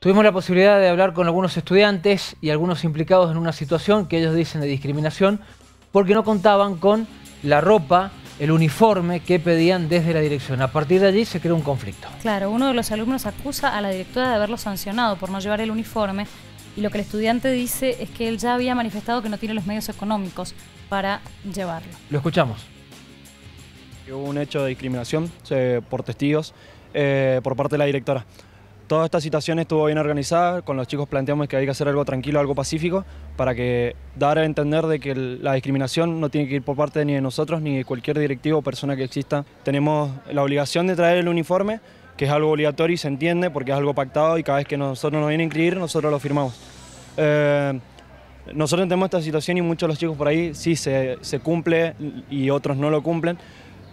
Tuvimos la posibilidad de hablar con algunos estudiantes y algunos implicados en una situación que ellos dicen de discriminación porque no contaban con la ropa, el uniforme que pedían desde la dirección. A partir de allí se creó un conflicto. Claro, uno de los alumnos acusa a la directora de haberlo sancionado por no llevar el uniforme y lo que el estudiante dice es que él ya había manifestado que no tiene los medios económicos para llevarlo. Lo escuchamos. Hubo un hecho de discriminación eh, por testigos eh, por parte de la directora toda esta situación estuvo bien organizada, con los chicos planteamos que hay que hacer algo tranquilo, algo pacífico, para que dar a entender de que la discriminación no tiene que ir por parte ni de nosotros ni de cualquier directivo o persona que exista. Tenemos la obligación de traer el uniforme, que es algo obligatorio y se entiende porque es algo pactado y cada vez que nosotros nos vienen a inscribir nosotros lo firmamos. Eh, nosotros tenemos esta situación y muchos de los chicos por ahí sí se, se cumple y otros no lo cumplen.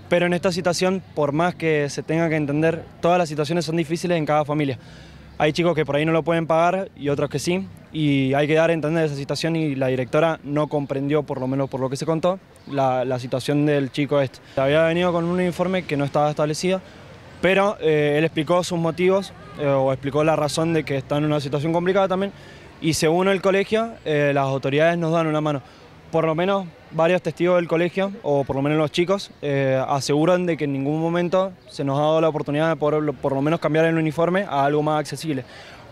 Pero en esta situación, por más que se tenga que entender, todas las situaciones son difíciles en cada familia. Hay chicos que por ahí no lo pueden pagar y otros que sí, y hay que dar a entender esa situación y la directora no comprendió, por lo menos por lo que se contó, la, situación del chico este. Había venido con un informe que no estaba establecido, pero eh, él explicó sus motivos eh, o explicó la razón de que está en una situación complicada también y según el colegio eh, las autoridades nos dan una mano por lo menos varios testigos del colegio, o por lo menos los chicos, eh, aseguran de que en ningún momento se nos ha dado la oportunidad de por lo menos cambiar el uniforme a algo más accesible.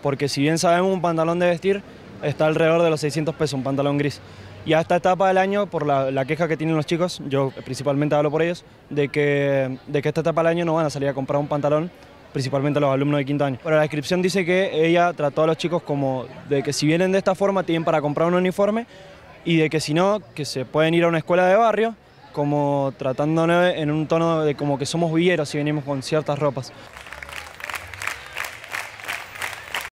Porque si bien sabemos un pantalón de vestir está alrededor de los 600 pesos, un pantalón gris. Y a esta etapa del año, por la, queja que tienen los chicos, yo principalmente hablo por ellos, de que, de que esta etapa del año no van a salir a comprar un pantalón principalmente a los alumnos de quinto año. Pero la descripción dice que ella trató a los chicos como de que si vienen de esta forma tienen para comprar un uniforme, y de que si no, que se pueden ir a una escuela de barrio, como tratándonos en un tono de como que somos villeros y venimos con ciertas ropas.